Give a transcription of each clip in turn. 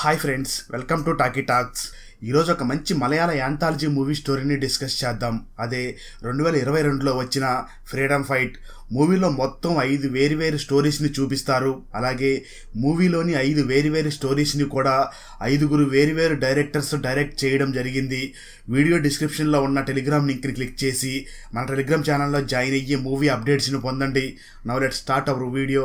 Hi friends welcome to Talkie Talks ఈరోజు ఒక మంచి మలయాళ యాంథాలజీ మూవీ స్టోరీని డిస్కస్ చేద్దాం అదే రెండు వేల ఇరవై రెండులో వచ్చిన ఫ్రీడమ్ ఫైట్ మూవీలో మొత్తం ఐదు వేరువేరు స్టోరీస్ని చూపిస్తారు అలాగే మూవీలోని ఐదు వేరువేరు స్టోరీస్ని కూడా ఐదుగురు వేరువేరు డైరెక్టర్స్ డైరెక్ట్ చేయడం జరిగింది వీడియో డిస్క్రిప్షన్లో ఉన్న టెలిగ్రామ్ లింక్ని క్లిక్ చేసి మన టెలిగ్రామ్ ఛానల్లో జాయిన్ అయ్యి మూవీ అప్డేట్స్ని పొందండి now let start our video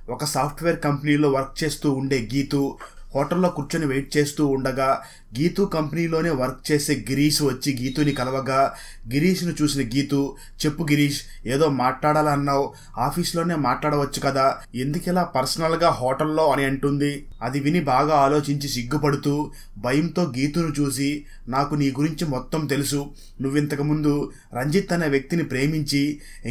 ఒక సాఫ్ట్వేర్ కంపెనీలో వర్క్ చేస్తూ ఉండే గీతు హోటల్లో కూర్చొని వెయిట్ చేస్తూ ఉండగా గీతు కంపెనీలోనే వర్క్ చేసే గిరీష్ వచ్చి గీతుని కలవగా గిరీష్ను చూసిన గీతు చెప్పు గిరీష్ ఏదో మాట్లాడాలన్నావు ఆఫీస్లోనే మాట్లాడవచ్చు కదా ఎందుకిలా పర్సనల్గా హోటల్లో అని అంటుంది అది విని బాగా ఆలోచించి సిగ్గుపడుతూ భయంతో గీతును చూసి నాకు నీ గురించి మొత్తం తెలుసు నువ్వింతకుముందు రంజిత్ అనే వ్యక్తిని ప్రేమించి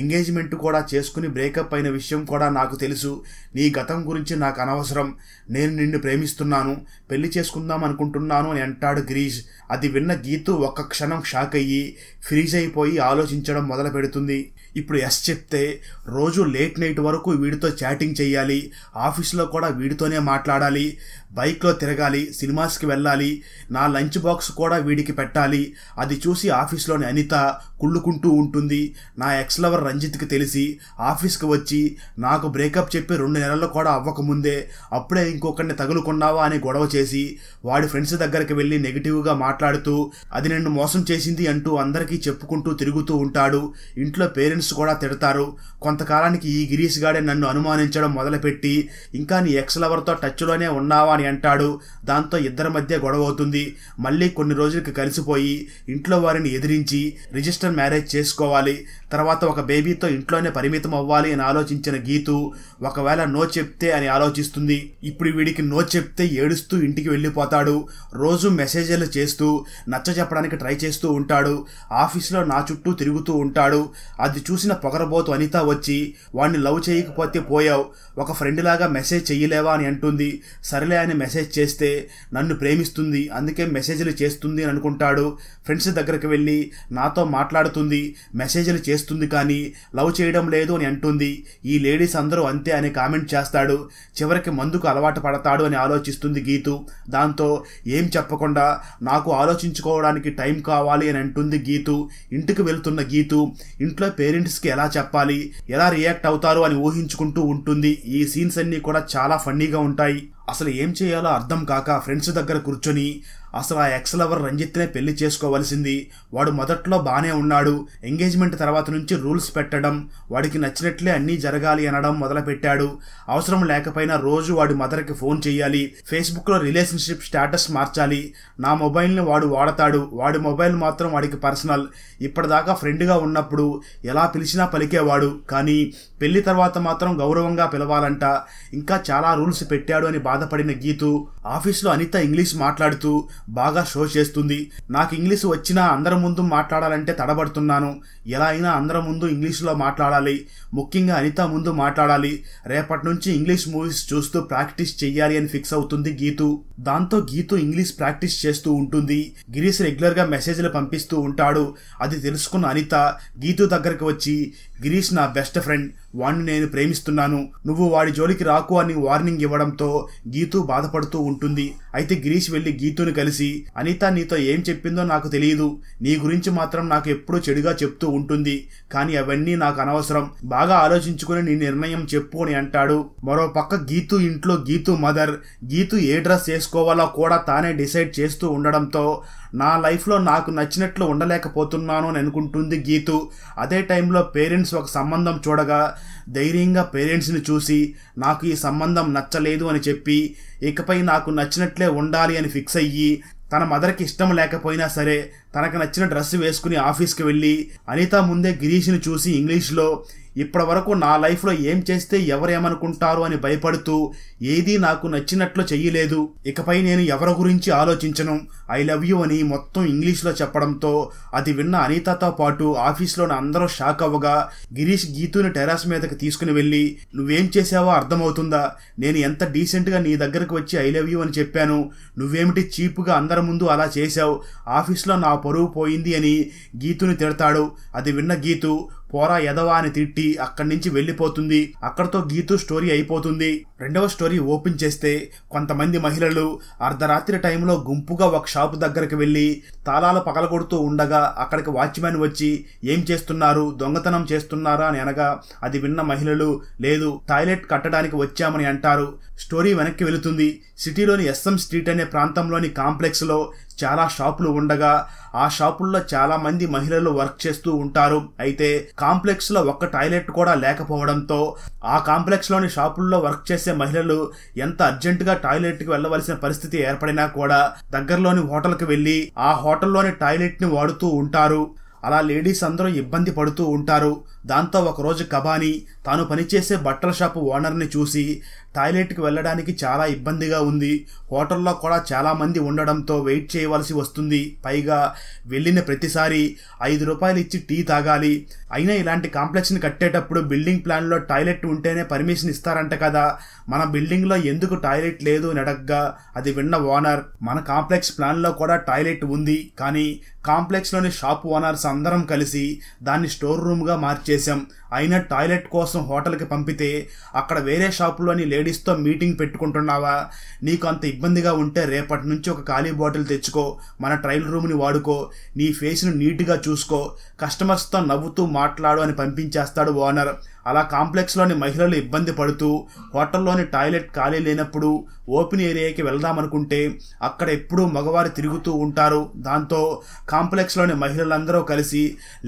ఎంగేజ్మెంట్ కూడా చేసుకుని బ్రేకప్ అయిన విషయం కూడా నాకు తెలుసు నీ గతం గురించి నాకు అనవసరం నేను నిన్ను ప్రేమిస్తున్నాను పెళ్లి చేసుకుందాం అనుకుంటున్నాను అని అంటాడు గిరీష్ అది విన్న గీతు ఒక్క క్షణం షాక్ అయ్యి ఫ్రీజ్ అయిపోయి ఆలోచించడం మొదలు పెడుతుంది ఇప్పుడు ఎస్ చెప్తే రోజు లేట్ నైట్ వరకు వీడితో చాటింగ్ చేయాలి ఆఫీస్లో కూడా వీడితోనే మాట్లాడాలి బైక్లో తిరగాలి సినిమాస్కి వెళ్ళాలి నా లంచ్ బాక్స్ కూడా వీడికి పెట్టాలి అది చూసి ఆఫీస్లోని అనిత కుళ్ళుకుంటూ ఉంటుంది నా ఎక్స్ లవర్ రంజిత్కి తెలిసి ఆఫీస్కి వచ్చి నాకు బ్రేకప్ చెప్పి రెండు నెలల్లో కూడా అవ్వకముందే అప్పుడే ఇంకొకరిని తగులుకున్నావా అని గొడవ చేసి వాడి ఫ్రెండ్స్ దగ్గరికి వెళ్ళి నెగిటివ్గా మాట్లాడుతూ అది నిన్ను మోసం చేసింది అంటూ అందరికీ చెప్పుకుంటూ తిరుగుతూ ఉంటాడు ఇంట్లో పేరెంట్స్ ఫ్రెండ్స్ కూడా తిడతారు కొంతకాలానికి ఈ గిరీష్ గాడే నన్ను అనుమానించడం మొదలుపెట్టి ఇంకా నీ ఎక్స్ లవర్తో టచ్లోనే ఉన్నావా అని అంటాడు దాంతో ఇద్దరి మధ్య గొడవ అవుతుంది మళ్ళీ కొన్ని రోజులకి కలిసిపోయి ఇంట్లో వారిని ఎదిరించి రిజిస్టర్ మ్యారేజ్ చేసుకోవాలి తర్వాత ఒక బేబీతో ఇంట్లోనే పరిమితం అవ్వాలి అని ఆలోచించిన గీతు ఒకవేళ నో చెప్తే అని ఆలోచిస్తుంది ఇప్పుడు వీడికి నో చెప్తే ఏడుస్తూ ఇంటికి వెళ్ళిపోతాడు రోజు మెసేజ్లు చేస్తూ నచ్చ చెప్పడానికి ట్రై చేస్తూ ఉంటాడు ఆఫీస్లో నా చుట్టూ తిరుగుతూ ఉంటాడు అది చూసిన పొగరబోతు అనిత వచ్చి వాణ్ణి లవ్ చేయకపోతే పోయావు ఒక ఫ్రెండ్ లాగా మెసేజ్ చెయ్యలేవా అని అంటుంది సరేలే అని మెసేజ్ చేస్తే నన్ను ప్రేమిస్తుంది అందుకే మెసేజ్లు చేస్తుంది అని అనుకుంటాడు ఫ్రెండ్స్ దగ్గరికి వెళ్ళి నాతో మాట్లాడుతుంది మెసేజ్లు చేస్తుంది కానీ లవ్ చేయడం లేదు అని అంటుంది ఈ లేడీస్ అందరూ అంతే అని కామెంట్ చేస్తాడు చివరికి మందుకు అలవాటు పడతాడు అని ఆలోచిస్తుంది గీతు దాంతో ఏం చెప్పకుండా నాకు ఆలోచించుకోవడానికి టైం కావాలి అని అంటుంది గీతు ఇంటికి వెళ్తున్న గీతు ఇంట్లో పేరెంట్స్ కి ఎలా చెప్పాలి ఎలా రియాక్ట్ అవుతారు అని ఊహించుకుంటూ ఉంటుంది ఈ సీన్స్ అన్నీ కూడా చాలా ఫన్నీగా ఉంటాయి అసలు ఏం చేయాలో అర్థం కాక ఫ్రెండ్స్ దగ్గర కూర్చొని అసలు ఆ ఎక్స్ లవర్ రంజిత్నే పెళ్లి చేసుకోవలసింది వాడు మొదట్లో బాగానే ఉన్నాడు ఎంగేజ్మెంట్ తర్వాత నుంచి రూల్స్ పెట్టడం వాడికి నచ్చినట్లే అన్నీ జరగాలి అనడం మొదలుపెట్టాడు అవసరం లేకపోయినా రోజు వాడి మదర్కి ఫోన్ చేయాలి ఫేస్బుక్లో రిలేషన్షిప్ స్టేటస్ మార్చాలి నా మొబైల్ని వాడు వాడతాడు వాడి మొబైల్ మాత్రం వాడికి పర్సనల్ ఇప్పటిదాకా ఫ్రెండ్గా ఉన్నప్పుడు ఎలా పిలిచినా పలికేవాడు కానీ పెళ్లి తర్వాత మాత్రం గౌరవంగా పిలవాలంట ఇంకా చాలా రూల్స్ పెట్టాడు అని బాధ బాధపడిన గీతు ఆఫీస్లో అనిత ఇంగ్లీష్ మాట్లాడుతూ బాగా షో చేస్తుంది నాకు ఇంగ్లీష్ వచ్చినా అందరి ముందు మాట్లాడాలంటే తడబడుతున్నాను ఎలా అయినా అందరి ముందు ఇంగ్లీష్లో మాట్లాడాలి ముఖ్యంగా అనిత ముందు మాట్లాడాలి రేపటి నుంచి ఇంగ్లీష్ మూవీస్ చూస్తూ ప్రాక్టీస్ చెయ్యాలి అని ఫిక్స్ అవుతుంది గీతు దాంతో గీతు ఇంగ్లీష్ ప్రాక్టీస్ చేస్తూ ఉంటుంది గిరీష్ రెగ్యులర్గా మెసేజ్లు పంపిస్తూ ఉంటాడు అది తెలుసుకున్న అనిత గీతు దగ్గరికి వచ్చి గిరీష్ నా బెస్ట్ ఫ్రెండ్ వాణ్ణి నేను ప్రేమిస్తున్నాను నువ్వు వాడి జోలికి రాకు అని వార్నింగ్ ఇవ్వడంతో గీతు బాధపడుతూ ఉంటుంది అయితే గిరీష్ వెళ్లి గీతుని కలిసి అనిత నీతో ఏం చెప్పిందో నాకు తెలియదు నీ గురించి మాత్రం నాకు ఎప్పుడూ చెడుగా చెప్తూ ఉంటుంది కానీ అవన్నీ నాకు అనవసరం బాగా ఆలోచించుకుని నీ నిర్ణయం చెప్పు అని అంటాడు మరో పక్క గీతు ఇంట్లో గీతు మదర్ గీతు ఏ డ్రెస్ వేసుకోవాలో కూడా తానే డిసైడ్ చేస్తూ ఉండడంతో నా లైఫ్లో నాకు నచ్చినట్లు ఉండలేకపోతున్నాను అని అనుకుంటుంది గీతు అదే టైంలో పేరెంట్స్ ఒక సంబంధం చూడగా ధైర్యంగా పేరెంట్స్ని చూసి నాకు ఈ సంబంధం నచ్చలేదు అని చెప్పి ఇకపై నాకు నచ్చినట్లే ఉండాలి అని ఫిక్స్ అయ్యి తన మదర్కి ఇష్టం లేకపోయినా సరే తనకు నచ్చిన డ్రెస్ వేసుకుని ఆఫీస్కి వెళ్ళి అనిత ముందే గిరీష్ని చూసి ఇంగ్లీష్లో ఇప్పటి వరకు నా లైఫ్లో ఏం చేస్తే ఎవరేమనుకుంటారు అని భయపడుతూ ఏదీ నాకు నచ్చినట్లు చెయ్యలేదు ఇకపై నేను ఎవరి గురించి ఆలోచించను ఐ లవ్ యూ అని మొత్తం ఇంగ్లీష్లో చెప్పడంతో అది విన్న అనితతో పాటు ఆఫీస్లోని అందరూ షాక్ అవ్వగా గిరీష్ గీతుని టెరాస్ మీదకి తీసుకుని వెళ్ళి నువ్వేం చేసావో అర్థమవుతుందా నేను ఎంత డీసెంట్గా నీ దగ్గరకు వచ్చి ఐ లవ్ యూ అని చెప్పాను నువ్వేమిటి చీప్గా అందరి ముందు అలా చేశావు ఆఫీస్లో నా పొరుగు పోయింది అని గీతుని తిడతాడు అది విన్న గీతు పోరా యదవా అని తిట్టి అక్కడి నుంచి వెళ్ళిపోతుంది అక్కడతో గీతు స్టోరీ అయిపోతుంది రెండవ స్టోరీ ఓపెన్ చేస్తే కొంతమంది మహిళలు అర్ధరాత్రి టైంలో గుంపుగా ఒక షాపు దగ్గరికి వెళ్ళి తాళాలు పగలగొడుతూ ఉండగా అక్కడికి వాచ్మెన్ వచ్చి ఏం చేస్తున్నారు దొంగతనం చేస్తున్నారా అని అనగా అది విన్న మహిళలు లేదు టాయిలెట్ కట్టడానికి వచ్చామని అంటారు స్టోరీ వెనక్కి వెళుతుంది సిటీలోని ఎస్ఎం స్ట్రీట్ అనే ప్రాంతంలోని కాంప్లెక్స్లో చాలా షాపులు ఉండగా ఆ షాపుల్లో చాలా మంది మహిళలు వర్క్ చేస్తూ ఉంటారు అయితే కాంప్లెక్స్ లో ఒక్క టాయిలెట్ కూడా లేకపోవడంతో ఆ కాంప్లెక్స్ లోని షాపుల్లో వర్క్ చేసే మహిళలు ఎంత అర్జెంట్ గా టాయిలెట్ కి వెళ్లవలసిన పరిస్థితి ఏర్పడినా కూడా దగ్గరలోని హోటల్కి వెళ్లి ఆ హోటల్లోని టాయిలెట్ ని వాడుతూ ఉంటారు అలా లేడీస్ అందరూ ఇబ్బంది పడుతూ ఉంటారు దాంతో ఒకరోజు కబాని తాను పనిచేసే బట్టల షాపు ఓనర్ని చూసి టాయిలెట్కి వెళ్ళడానికి చాలా ఇబ్బందిగా ఉంది హోటల్లో కూడా చాలామంది ఉండడంతో వెయిట్ చేయవలసి వస్తుంది పైగా వెళ్ళిన ప్రతిసారి ఐదు రూపాయలు ఇచ్చి టీ తాగాలి అయినా ఇలాంటి కాంప్లెక్స్ని కట్టేటప్పుడు బిల్డింగ్ ప్లాన్లో టాయిలెట్ ఉంటేనే పర్మిషన్ ఇస్తారంట కదా మన బిల్డింగ్లో ఎందుకు టాయిలెట్ లేదు నడగ్గా అది విన్న ఓనర్ మన కాంప్లెక్స్ ప్లాన్లో కూడా టాయిలెట్ ఉంది కానీ కాంప్లెక్స్లోని షాప్ ఓనర్స్ అందరం కలిసి దాన్ని స్టోర్ రూమ్గా మార్చి Some. అయినా టాయిలెట్ కోసం హోటల్కి పంపితే అక్కడ వేరే షాపులోని లేడీస్తో మీటింగ్ పెట్టుకుంటున్నావా నీకు అంత ఇబ్బందిగా ఉంటే రేపటి నుంచి ఒక ఖాళీ బాటిల్ తెచ్చుకో మన ట్రయల్ రూమ్ని వాడుకో నీ ఫేస్ను నీట్గా చూసుకో కస్టమర్స్తో నవ్వుతూ మాట్లాడు అని పంపించేస్తాడు ఓనర్ అలా కాంప్లెక్స్లోని మహిళలు ఇబ్బంది పడుతూ హోటల్లోని టాయిలెట్ ఖాళీ లేనప్పుడు ఓపెన్ ఏరియాకి వెళ్దామనుకుంటే అక్కడ ఎప్పుడూ మగవారు తిరుగుతూ ఉంటారు దాంతో కాంప్లెక్స్లోని మహిళలందరూ కలిసి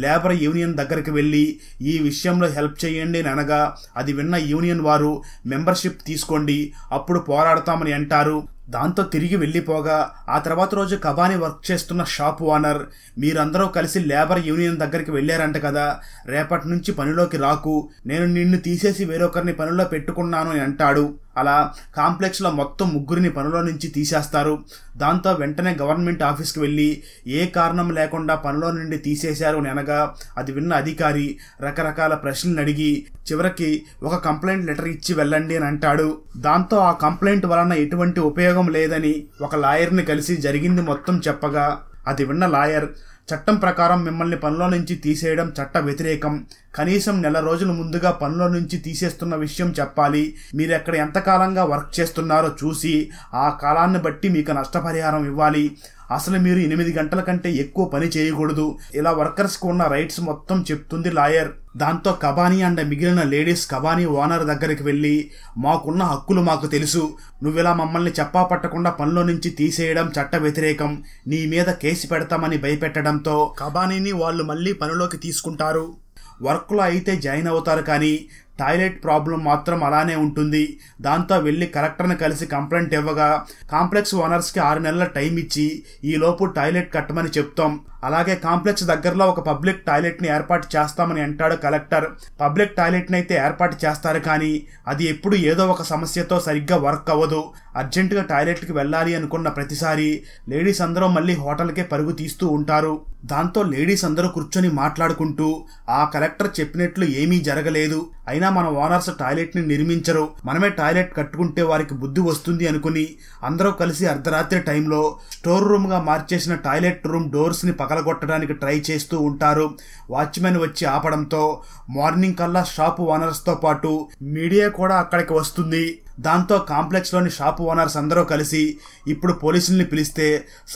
లేబర్ యూనియన్ దగ్గరికి వెళ్ళి ఈ విషయం విషయంలో హెల్ప్ చేయండి అని అనగా అది విన్న యూనియన్ వారు మెంబర్షిప్ తీసుకోండి అప్పుడు పోరాడతామని అంటారు దాంతో తిరిగి వెళ్ళిపోగా ఆ తర్వాత రోజు కబాని వర్క్ చేస్తున్న షాప్ ఓనర్ మీరందరూ కలిసి లేబర్ యూనియన్ దగ్గరికి వెళ్ళారంట కదా రేపటి నుంచి పనిలోకి రాకు నేను నిన్ను తీసేసి వేరొకరిని పనిలో పెట్టుకున్నాను అని అంటాడు అలా కాంప్లెక్స్లో మొత్తం ముగ్గురిని పనుల నుంచి తీసేస్తారు దాంతో వెంటనే గవర్నమెంట్ ఆఫీస్కి వెళ్ళి ఏ కారణం లేకుండా పనిలో నుండి తీసేశారు అనగా అది విన్న అధికారి రకరకాల ప్రశ్నలు అడిగి చివరికి ఒక కంప్లైంట్ లెటర్ ఇచ్చి వెళ్ళండి అని అంటాడు దాంతో ఆ కంప్లైంట్ వలన ఎటువంటి ఉపయోగం లేదని ఒక లాయర్ని కలిసి జరిగింది మొత్తం చెప్పగా అది విన్న లాయర్ చట్టం ప్రకారం మిమ్మల్ని పనుల నుంచి తీసేయడం చట్ట వ్యతిరేకం కనీసం నెల రోజుల ముందుగా పనుల నుంచి తీసేస్తున్న విషయం చెప్పాలి మీరు ఎక్కడ ఎంతకాలంగా వర్క్ చేస్తున్నారో చూసి ఆ కాలాన్ని బట్టి మీకు నష్టపరిహారం ఇవ్వాలి అసలు మీరు ఎనిమిది గంటల కంటే ఎక్కువ పని చేయకూడదు ఇలా వర్కర్స్కు ఉన్న రైట్స్ మొత్తం చెప్తుంది లాయర్ దాంతో కబానీ అండ్ మిగిలిన లేడీస్ కబానీ ఓనర్ దగ్గరికి వెళ్ళి మాకున్న హక్కులు మాకు తెలుసు ఇలా మమ్మల్ని చెప్పా పట్టకుండా పనిలో నుంచి తీసేయడం చట్ట వ్యతిరేకం నీ మీద కేసు పెడతామని భయపెట్టడంతో కబానీని వాళ్ళు మళ్ళీ పనిలోకి తీసుకుంటారు వర్క్లో అయితే జాయిన్ అవుతారు కానీ టాయిలెట్ ప్రాబ్లం మాత్రం అలానే ఉంటుంది దాంతో వెళ్ళి కలెక్టర్ను కలిసి కంప్లైంట్ ఇవ్వగా కాంప్లెక్స్ ఓనర్స్కి ఆరు నెలల టైం ఇచ్చి ఈలోపు టాయిలెట్ కట్టమని చెప్తాం అలాగే కాంప్లెక్స్ దగ్గరలో ఒక పబ్లిక్ టాయిలెట్ని ఏర్పాటు చేస్తామని అంటాడు కలెక్టర్ పబ్లిక్ టాయిలెట్ని అయితే ఏర్పాటు చేస్తారు కానీ అది ఎప్పుడు ఏదో ఒక సమస్యతో సరిగ్గా వర్క్ అవ్వదు అర్జెంటుగా టాయిలెట్కి వెళ్ళాలి అనుకున్న ప్రతిసారి లేడీస్ అందరూ మళ్ళీ హోటల్కే పరుగు తీస్తూ ఉంటారు దాంతో లేడీస్ అందరూ కూర్చొని మాట్లాడుకుంటూ ఆ కలెక్టర్ చెప్పినట్లు ఏమీ జరగలేదు అయినా మన ఓనర్స్ టాయిలెట్ని నిర్మించరు మనమే టాయిలెట్ కట్టుకుంటే వారికి బుద్ధి వస్తుంది అనుకుని అందరూ కలిసి అర్ధరాత్రి టైంలో స్టోర్ రూమ్గా మార్చేసిన టాయిలెట్ రూమ్ డోర్స్ని పగ పగలగొట్టడానికి ట్రై చేస్తూ ఉంటారు వాచ్మెన్ వచ్చి ఆపడంతో మార్నింగ్ కల్లా షాపు ఓనర్స్తో పాటు మీడియా కూడా అక్కడికి వస్తుంది దాంతో కాంప్లెక్స్లోని షాప్ ఓనర్స్ అందరూ కలిసి ఇప్పుడు పోలీసుల్ని పిలిస్తే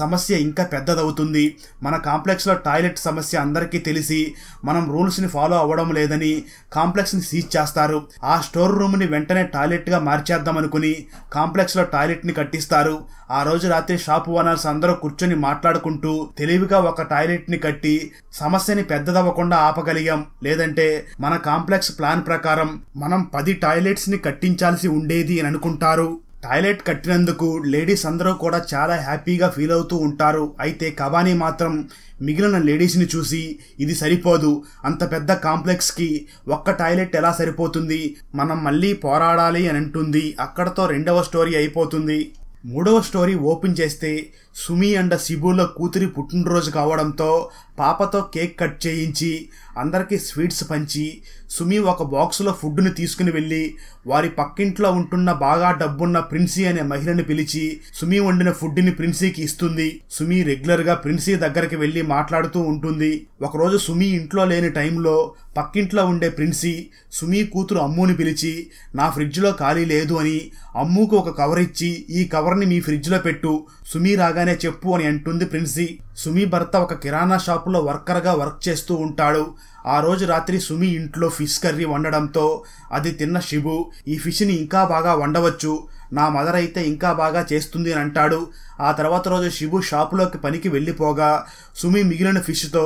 సమస్య ఇంకా పెద్దదవుతుంది మన కాంప్లెక్స్లో టాయిలెట్ సమస్య అందరికీ తెలిసి మనం రూల్స్ని ఫాలో అవ్వడం లేదని కాంప్లెక్స్ని సీజ్ చేస్తారు ఆ స్టోర్ రూమ్ని వెంటనే టాయిలెట్గా మార్చేద్దామనుకుని కాంప్లెక్స్లో టాయిలెట్ని కట్టిస్తారు ఆ రోజు రాత్రి షాప్ ఓనర్స్ అందరూ కూర్చొని మాట్లాడుకుంటూ తెలివిగా ఒక టాయిలెట్ని కట్టి సమస్యని పెద్దదవ్వకుండా ఆపగలిగాం లేదంటే మన కాంప్లెక్స్ ప్లాన్ ప్రకారం మనం పది టాయిలెట్స్ని కట్టించాల్సి ఉండేది ఉండేది అని అనుకుంటారు టాయిలెట్ కట్టినందుకు లేడీస్ అందరూ కూడా చాలా హ్యాపీగా ఫీల్ అవుతూ ఉంటారు అయితే కవానీ మాత్రం మిగిలిన లేడీస్ని చూసి ఇది సరిపోదు అంత పెద్ద కాంప్లెక్స్కి ఒక్క టాయిలెట్ ఎలా సరిపోతుంది మనం మళ్ళీ పోరాడాలి అని అంటుంది అక్కడతో రెండవ స్టోరీ అయిపోతుంది మూడవ స్టోరీ ఓపెన్ చేస్తే సుమి అండ్ శిబుల కూతురి పుట్టినరోజు కావడంతో పాపతో కేక్ కట్ చేయించి అందరికీ స్వీట్స్ పంచి సుమి ఒక బాక్సులో ఫుడ్ను తీసుకుని వెళ్ళి వారి పక్కింట్లో ఉంటున్న బాగా డబ్బున్న ప్రిన్సీ అనే మహిళని పిలిచి సుమి వండిన ఫుడ్ని ప్రిన్సీకి ఇస్తుంది సుమి రెగ్యులర్గా ప్రిన్సీ దగ్గరికి వెళ్ళి మాట్లాడుతూ ఉంటుంది ఒకరోజు సుమి ఇంట్లో లేని టైంలో పక్కింట్లో ఉండే ప్రిన్సీ సుమి కూతురు అమ్ముని పిలిచి నా ఫ్రిడ్జ్లో ఖాళీ లేదు అని అమ్ముకు ఒక కవర్ ఇచ్చి ఈ కవర్ని మీ ఫ్రిడ్జ్లో పెట్టు సుమి రాగానే చెప్పు అని అంటుంది ప్రిన్సీ సుమి భర్త ఒక కిరాణా షాపులో వర్కర్గా వర్క్ చేస్తూ ఉంటాడు ఆ రోజు రాత్రి సుమి ఇంట్లో ఫిష్ కర్రీ వండడంతో అది తిన్న శిబు ఈ ఫిష్ని ఇంకా బాగా వండవచ్చు నా మదర్ అయితే ఇంకా బాగా చేస్తుంది అని అంటాడు ఆ తర్వాత రోజు షిబు షాపులోకి పనికి వెళ్ళిపోగా సుమి మిగిలిన ఫిష్తో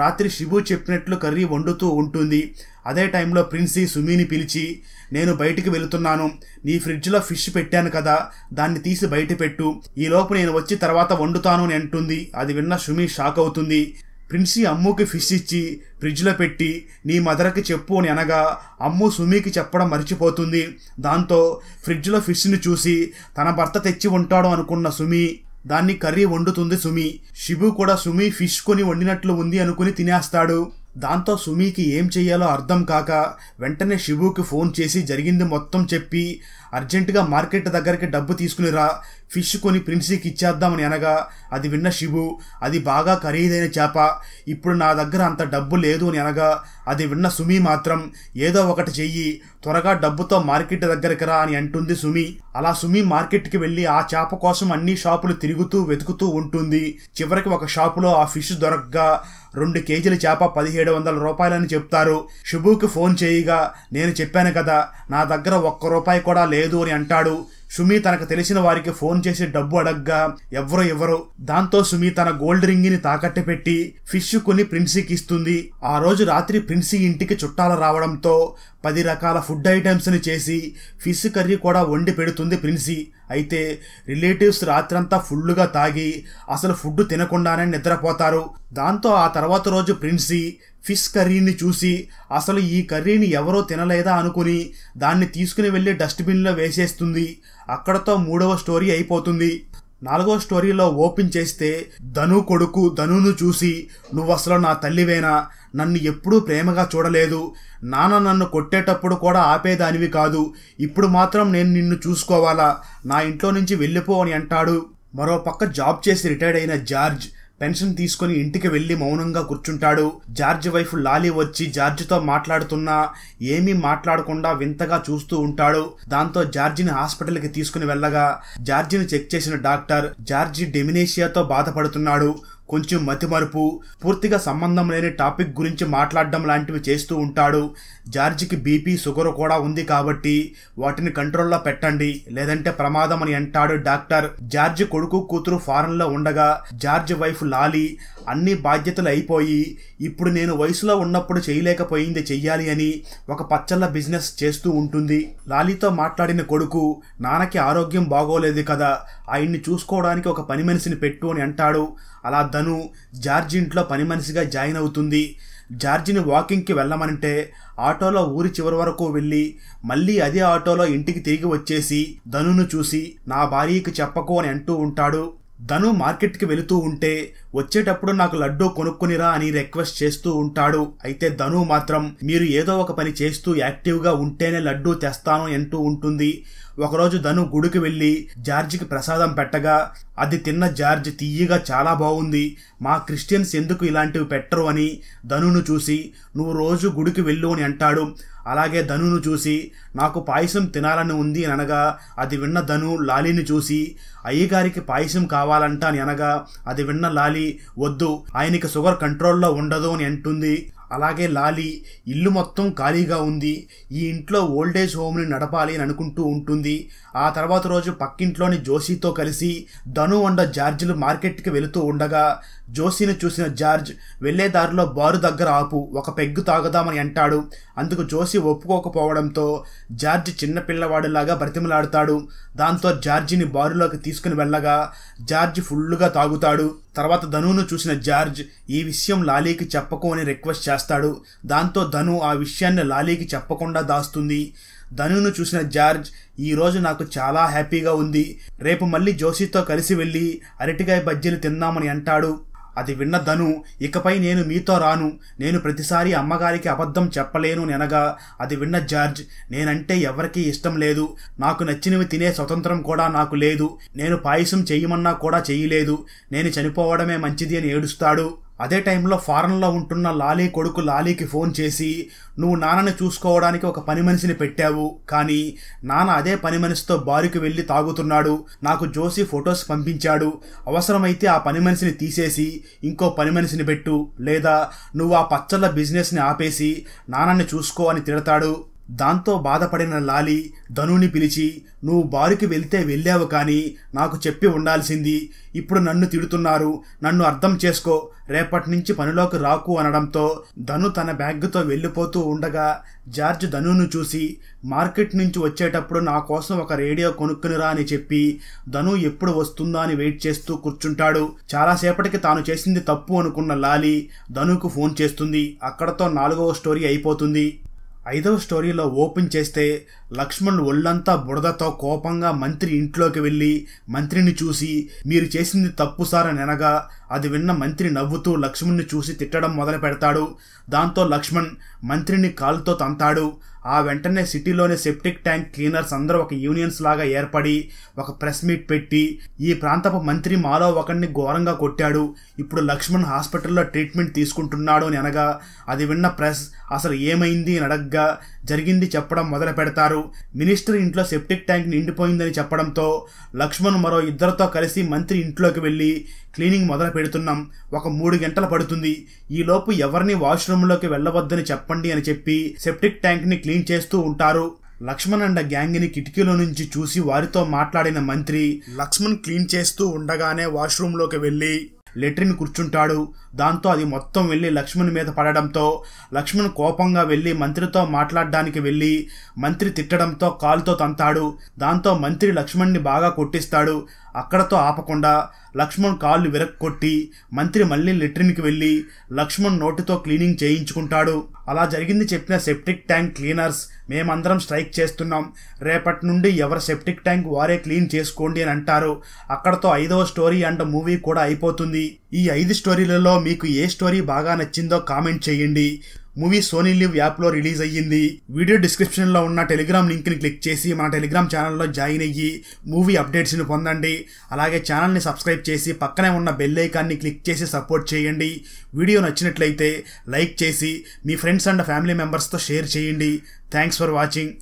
రాత్రి శిబు చెప్పినట్లు కర్రీ వండుతూ ఉంటుంది అదే టైంలో ప్రిన్సీ సుమీని పిలిచి నేను బయటికి వెళుతున్నాను నీ ఫ్రిడ్జ్లో ఫిష్ పెట్టాను కదా దాన్ని తీసి బయట పెట్టు ఈలోపు నేను వచ్చి తర్వాత వండుతాను అని అంటుంది అది విన్న సుమి షాక్ అవుతుంది ప్రిన్సీ అమ్ముకి ఫిష్ ఇచ్చి ఫ్రిడ్జ్లో పెట్టి నీ మదర్కి చెప్పు అని అనగా అమ్ము సుమీకి చెప్పడం మర్చిపోతుంది దాంతో ఫ్రిడ్జ్లో ఫిష్ని చూసి తన భర్త తెచ్చి ఉంటాడు అనుకున్న సుమి దాన్ని కర్రీ వండుతుంది సుమి శిబు కూడా సుమి ఫిష్ కొని వండినట్లు ఉంది అనుకుని తినేస్తాడు దాంతో సుమీకి ఏం చేయాలో అర్థం కాక వెంటనే శివుకి ఫోన్ చేసి జరిగింది మొత్తం చెప్పి అర్జెంటుగా మార్కెట్ దగ్గరికి డబ్బు తీసుకుని రా ఫిష్ కొని ప్రిన్సీకి ఇచ్చేద్దామని అనగా అది విన్న శివు అది బాగా ఖరీదైన చేప ఇప్పుడు నా దగ్గర అంత డబ్బు లేదు అని అనగా అది విన్న సుమి మాత్రం ఏదో ఒకటి చెయ్యి త్వరగా డబ్బుతో మార్కెట్ దగ్గరికి రా అని అంటుంది సుమి అలా సుమి మార్కెట్కి వెళ్ళి ఆ చేప కోసం అన్ని షాపులు తిరుగుతూ వెతుకుతూ ఉంటుంది చివరికి ఒక షాపులో ఆ ఫిష్ దొరకగా రెండు కేజీల చేప పదిహేడు వందల రూపాయలని చెప్తారు శుభుకి ఫోన్ చేయగా నేను చెప్పాను కదా నా దగ్గర ఒక్క రూపాయి కూడా లేదు లేదు అని అంటాడు సుమి తనకు తెలిసిన వారికి ఫోన్ చేసి డబ్బు అడగ్గా ఎవరు ఎవరు దాంతో సుమి తన గోల్డ్ రింగ్ ని తాకట్టు పెట్టి ఫిష్ కొని ప్రిన్సీకి ఇస్తుంది ఆ రోజు రాత్రి ప్రిన్సీ ఇంటికి చుట్టాలు రావడంతో పది రకాల ఫుడ్ ఐటమ్స్ని చేసి ఫిష్ కర్రీ కూడా వండి పెడుతుంది ప్రిన్సీ అయితే రిలేటివ్స్ రాత్రంతా ఫుల్లుగా తాగి అసలు ఫుడ్ తినకుండానే నిద్రపోతారు దాంతో ఆ తర్వాత రోజు ప్రిన్సీ ఫిష్ కర్రీని చూసి అసలు ఈ కర్రీని ఎవరో తినలేదా అనుకుని దాన్ని తీసుకుని వెళ్ళి డస్ట్బిన్లో వేసేస్తుంది అక్కడతో మూడవ స్టోరీ అయిపోతుంది నాలుగవ స్టోరీలో ఓపెన్ చేస్తే ధను కొడుకు ధనును చూసి నువ్వు అసలు నా తల్లివేనా నన్ను ఎప్పుడూ ప్రేమగా చూడలేదు నాన్న నన్ను కొట్టేటప్పుడు కూడా ఆపేదానివి కాదు ఇప్పుడు మాత్రం నేను నిన్ను చూసుకోవాలా నా ఇంట్లో నుంచి వెళ్ళిపో అని అంటాడు మరోపక్క జాబ్ చేసి రిటైర్డ్ అయిన జార్జ్ పెన్షన్ తీసుకుని ఇంటికి వెళ్లి మౌనంగా కూర్చుంటాడు జార్జ్ వైఫ్ లాలి వచ్చి జార్జితో మాట్లాడుతున్నా ఏమీ మాట్లాడకుండా వింతగా చూస్తూ ఉంటాడు దాంతో జార్జిని హాస్పిటల్కి తీసుకుని వెళ్ళగా జార్జిని చెక్ చేసిన డాక్టర్ జార్జి డెమినేషియాతో బాధపడుతున్నాడు కొంచెం మతిమరుపు పూర్తిగా సంబంధం లేని టాపిక్ గురించి మాట్లాడడం లాంటివి చేస్తూ ఉంటాడు జార్జికి బీపీ షుగర్ కూడా ఉంది కాబట్టి వాటిని కంట్రోల్లో పెట్టండి లేదంటే ప్రమాదం అని అంటాడు డాక్టర్ జార్జ్ కొడుకు కూతురు లో ఉండగా జార్జ్ వైఫ్ లాలి అన్ని బాధ్యతలు అయిపోయి ఇప్పుడు నేను వయసులో ఉన్నప్పుడు చేయలేకపోయింది చెయ్యాలి అని ఒక పచ్చళ్ళ బిజినెస్ చేస్తూ ఉంటుంది లాలీతో మాట్లాడిన కొడుకు నాన్నకి ఆరోగ్యం బాగోలేదు కదా ఆయన్ని చూసుకోవడానికి ఒక పని మనిషిని పెట్టు అని అంటాడు అలా తను జార్జ్ ఇంట్లో పని మనిషిగా జాయిన్ అవుతుంది జార్జిని వాకింగ్కి వెళ్ళమనంటే ఆటోలో ఊరి చివరి వరకు వెళ్ళి మళ్ళీ అదే ఆటోలో ఇంటికి తిరిగి వచ్చేసి ధనును చూసి నా భార్యకి చెప్పకు అని అంటూ ఉంటాడు ధను మార్కెట్కి వెళుతూ ఉంటే వచ్చేటప్పుడు నాకు లడ్డూ కొనుక్కునిరా అని రిక్వెస్ట్ చేస్తూ ఉంటాడు అయితే ధను మాత్రం మీరు ఏదో ఒక పని చేస్తూ యాక్టివ్గా ఉంటేనే లడ్డూ తెస్తాను అంటూ ఉంటుంది ఒకరోజు ధను గుడికి వెళ్ళి జార్జికి ప్రసాదం పెట్టగా అది తిన్న జార్జ్ తీయగా చాలా బాగుంది మా క్రిస్టియన్స్ ఎందుకు ఇలాంటివి పెట్టరు అని ధనును చూసి నువ్వు రోజు గుడికి వెళ్ళు అని అంటాడు అలాగే ధనును చూసి నాకు పాయసం తినాలని ఉంది అని అనగా అది విన్న ధను లాలీని చూసి అయ్యగారికి పాయసం కావాలంట అని అనగా అది విన్న లాలి వద్దు ఆయనకి షుగర్ కంట్రోల్లో ఉండదు అని అంటుంది అలాగే లాలి ఇల్లు మొత్తం ఖాళీగా ఉంది ఈ ఇంట్లో ఓల్డేజ్ హోమ్ని నడపాలి అని అనుకుంటూ ఉంటుంది ఆ తర్వాత రోజు పక్కింట్లోని జోషితో కలిసి ధను వండ జార్జిలు మార్కెట్కి వెళుతూ ఉండగా జోషిని చూసిన జార్జ్ వెళ్లేదారిలో దారిలో బారు దగ్గర ఆపు ఒక పెగ్గు తాగుదామని అంటాడు అందుకు జోషి ఒప్పుకోకపోవడంతో జార్జ్ చిన్నపిల్లవాడిలాగా బ్రతిమలాడతాడు దాంతో జార్జిని బారులోకి తీసుకుని వెళ్ళగా జార్జ్ ఫుల్లుగా తాగుతాడు తర్వాత ధనువును చూసిన జార్జ్ ఈ విషయం లాలీకి చెప్పకు అని రిక్వెస్ట్ చేస్తాడు దాంతో ధను ఆ విషయాన్ని లాలీకి చెప్పకుండా దాస్తుంది ధనును చూసిన జార్జ్ ఈరోజు నాకు చాలా హ్యాపీగా ఉంది రేపు మళ్ళీ జోషితో కలిసి వెళ్ళి అరటికాయ బజ్జీలు తిందామని అంటాడు అది విన్న ధను ఇకపై నేను మీతో రాను నేను ప్రతిసారి అమ్మగారికి అబద్ధం చెప్పలేను నెనగా అది విన్న జార్జ్ నేనంటే ఎవరికీ ఇష్టం లేదు నాకు నచ్చినవి తినే స్వతంత్రం కూడా నాకు లేదు నేను పాయసం చేయమన్నా కూడా చేయలేదు నేను చనిపోవడమే మంచిది అని ఏడుస్తాడు అదే టైంలో ఫారెన్లో ఉంటున్న లాలీ కొడుకు లాలీకి ఫోన్ చేసి నువ్వు నాన్నని చూసుకోవడానికి ఒక పని మనిషిని పెట్టావు కానీ నాన్న అదే పని మనిషితో బారుకి వెళ్ళి తాగుతున్నాడు నాకు జోసి ఫొటోస్ పంపించాడు అవసరమైతే ఆ పని మనిషిని తీసేసి ఇంకో పని మనిషిని పెట్టు లేదా నువ్వు ఆ పచ్చళ్ళ బిజినెస్ని ఆపేసి నాన్నని చూసుకో అని తిడతాడు దాంతో బాధపడిన లాలి ధనుని పిలిచి నువ్వు బారుకి వెళ్తే వెళ్ళావు కానీ నాకు చెప్పి ఉండాల్సింది ఇప్పుడు నన్ను తిడుతున్నారు నన్ను అర్థం చేసుకో రేపటి నుంచి పనిలోకి రాకు అనడంతో ధను తన బ్యాగ్తో వెళ్ళిపోతూ ఉండగా జార్జ్ ధనును చూసి మార్కెట్ నుంచి వచ్చేటప్పుడు నా కోసం ఒక రేడియో కొనుక్కునిరా అని చెప్పి ధను ఎప్పుడు వస్తుందా అని వెయిట్ చేస్తూ కూర్చుంటాడు చాలాసేపటికి తాను చేసింది తప్పు అనుకున్న లాలి ధనుకు ఫోన్ చేస్తుంది అక్కడతో నాలుగవ స్టోరీ అయిపోతుంది ఐదవ స్టోరీలో ఓపెన్ చేస్తే లక్ష్మణ్ ఒళ్ళంతా బురదతో కోపంగా మంత్రి ఇంట్లోకి వెళ్ళి మంత్రిని చూసి మీరు చేసింది తప్పు సార్ అని అనగా అది విన్న మంత్రి నవ్వుతూ లక్ష్మణ్ని చూసి తిట్టడం మొదలు పెడతాడు దాంతో లక్ష్మణ్ మంత్రిని కాలుతో తంతాడు ఆ వెంటనే సిటీలోని సెప్టిక్ ట్యాంక్ క్లీనర్స్ అందరూ ఒక యూనియన్స్ లాగా ఏర్పడి ఒక ప్రెస్ మీట్ పెట్టి ఈ ప్రాంతపు మంత్రి మాలో ఒకరిని ఘోరంగా కొట్టాడు ఇప్పుడు లక్ష్మణ్ హాస్పిటల్లో ట్రీట్మెంట్ తీసుకుంటున్నాడు అని అనగా అది విన్న ప్రెస్ అసలు ఏమైంది అని అడగ్గా జరిగింది చెప్పడం మొదలు పెడతారు చెప్పారు మినిస్టర్ ఇంట్లో సెప్టిక్ ట్యాంక్ నిండిపోయిందని చెప్పడంతో లక్ష్మణ్ మరో ఇద్దరితో కలిసి మంత్రి ఇంట్లోకి వెళ్ళి క్లీనింగ్ మొదలు పెడుతున్నాం ఒక మూడు గంటలు పడుతుంది ఈలోపు ఎవరిని వాష్రూమ్లోకి వెళ్ళవద్దని చెప్పండి అని చెప్పి సెప్టిక్ ట్యాంక్ని క్లీన్ చేస్తూ ఉంటారు లక్ష్మణ్ అండ్ గ్యాంగ్ని కిటికీలో నుంచి చూసి వారితో మాట్లాడిన మంత్రి లక్ష్మణ్ క్లీన్ చేస్తూ ఉండగానే వాష్రూమ్లోకి వెళ్ళి లెట్రిన్ కూర్చుంటాడు దాంతో అది మొత్తం వెళ్ళి లక్ష్మణ్ మీద పడడంతో లక్ష్మణ్ కోపంగా వెళ్ళి మంత్రితో మాట్లాడడానికి వెళ్ళి మంత్రి తిట్టడంతో కాలుతో తంతాడు దాంతో మంత్రి లక్ష్మణ్ని బాగా కొట్టిస్తాడు అక్కడతో ఆపకుండా లక్ష్మణ్ కాళ్ళు విరక్కొట్టి మంత్రి మళ్ళీ లెట్రిన్కి వెళ్ళి లక్ష్మణ్ నోటితో క్లీనింగ్ చేయించుకుంటాడు అలా జరిగింది చెప్పిన సెప్టిక్ ట్యాంక్ క్లీనర్స్ మేమందరం స్ట్రైక్ చేస్తున్నాం రేపటి నుండి ఎవరు సెప్టిక్ ట్యాంక్ వారే క్లీన్ చేసుకోండి అని అంటారు అక్కడతో ఐదవ స్టోరీ అండ్ మూవీ కూడా అయిపోతుంది ఈ ఐదు స్టోరీలలో మీకు ఏ స్టోరీ బాగా నచ్చిందో కామెంట్ చేయండి మూవీ సోనీ లివ్ యాప్లో రిలీజ్ అయ్యింది వీడియో డిస్క్రిప్షన్లో ఉన్న టెలిగ్రామ్ లింక్ని క్లిక్ చేసి మన టెలిగ్రామ్ ఛానల్లో జాయిన్ అయ్యి మూవీ అప్డేట్స్ని పొందండి అలాగే ఛానల్ని సబ్స్క్రైబ్ చేసి పక్కనే ఉన్న బెల్ ఐకాన్ని క్లిక్ చేసి సపోర్ట్ చేయండి వీడియో నచ్చినట్లయితే లైక్ చేసి మీ ఫ్రెండ్స్ అండ్ ఫ్యామిలీ మెంబర్స్తో షేర్ చేయండి థ్యాంక్స్ ఫర్ వాచింగ్